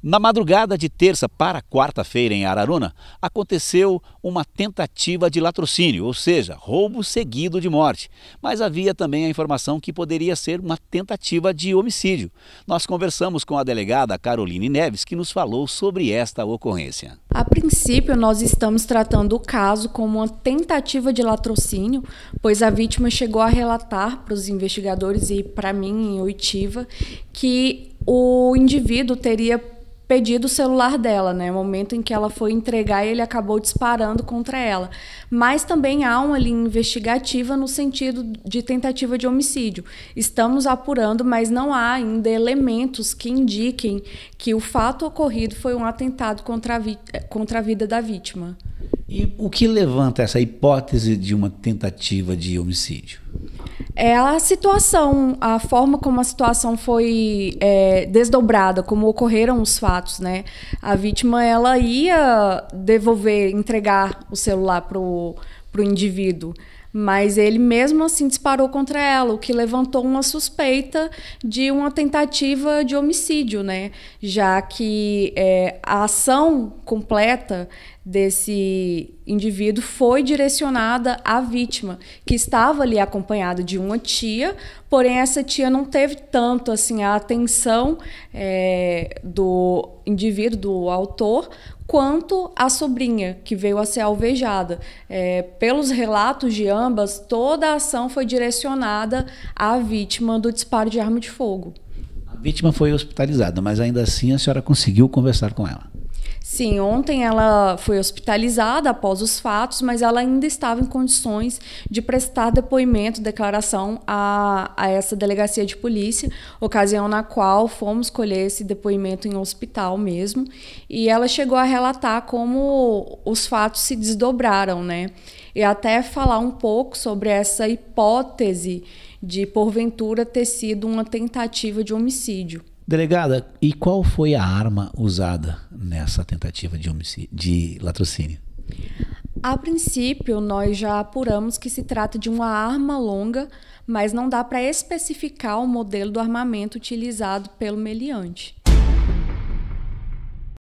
Na madrugada de terça para quarta-feira em Araruna, aconteceu uma tentativa de latrocínio, ou seja, roubo seguido de morte. Mas havia também a informação que poderia ser uma tentativa de homicídio. Nós conversamos com a delegada Caroline Neves, que nos falou sobre esta ocorrência. A princípio, nós estamos tratando o caso como uma tentativa de latrocínio, pois a vítima chegou a relatar para os investigadores e para mim em Oitiva que o indivíduo teria pedido o celular dela, né? O momento em que ela foi entregar, e ele acabou disparando contra ela. Mas também há uma linha investigativa no sentido de tentativa de homicídio. Estamos apurando, mas não há ainda elementos que indiquem que o fato ocorrido foi um atentado contra a, vi eh, contra a vida da vítima. E o que levanta essa hipótese de uma tentativa de homicídio? é a situação, a forma como a situação foi é, desdobrada, como ocorreram os fatos, né? A vítima ela ia devolver, entregar o celular pro pro indivíduo. Mas ele mesmo assim disparou contra ela, o que levantou uma suspeita de uma tentativa de homicídio, né? Já que é, a ação completa desse indivíduo foi direcionada à vítima, que estava ali acompanhada de uma tia, porém essa tia não teve tanto assim a atenção é, do indivíduo, do autor, quanto a sobrinha que veio a ser alvejada. É, pelos relatos de ambas, toda a ação foi direcionada à vítima do disparo de arma de fogo. A vítima foi hospitalizada, mas ainda assim a senhora conseguiu conversar com ela. Sim, ontem ela foi hospitalizada após os fatos, mas ela ainda estava em condições de prestar depoimento, declaração a, a essa delegacia de polícia, ocasião na qual fomos colher esse depoimento em hospital mesmo. E ela chegou a relatar como os fatos se desdobraram, né? e até falar um pouco sobre essa hipótese de porventura ter sido uma tentativa de homicídio. Delegada, e qual foi a arma usada nessa tentativa de homicídio, de latrocínio? A princípio, nós já apuramos que se trata de uma arma longa, mas não dá para especificar o modelo do armamento utilizado pelo meliante.